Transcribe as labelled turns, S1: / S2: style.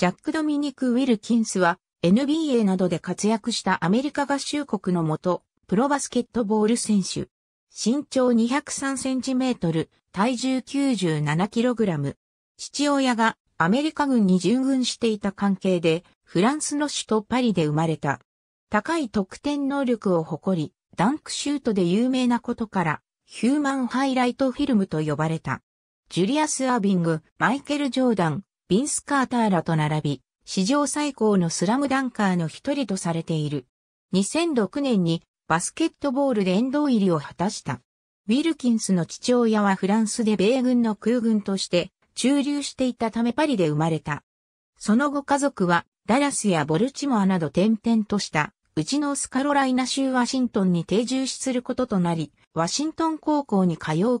S1: ジャック・ドミニク・ウィルキンスは NBA などで活躍したアメリカ合衆国のもと、プロバスケットボール選手。身長203センチメートル、体重97キログラム。父親がアメリカ軍に従軍していた関係で、フランスの首都パリで生まれた。高い得点能力を誇り、ダンクシュートで有名なことから、ヒューマンハイライトフィルムと呼ばれた。ジュリアス・アービング、マイケル・ジョーダン、ビンス・カーターらと並び、史上最高のスラムダンカーの一人とされている。2006年にバスケットボールで遠藤入りを果たした。ウィルキンスの父親はフランスで米軍の空軍として駐留していたためパリで生まれた。その後家族はダラスやボルチモアなど転々としたうちのスカロライナ州ワシントンに定住することとなり、ワシントン高校に通うこと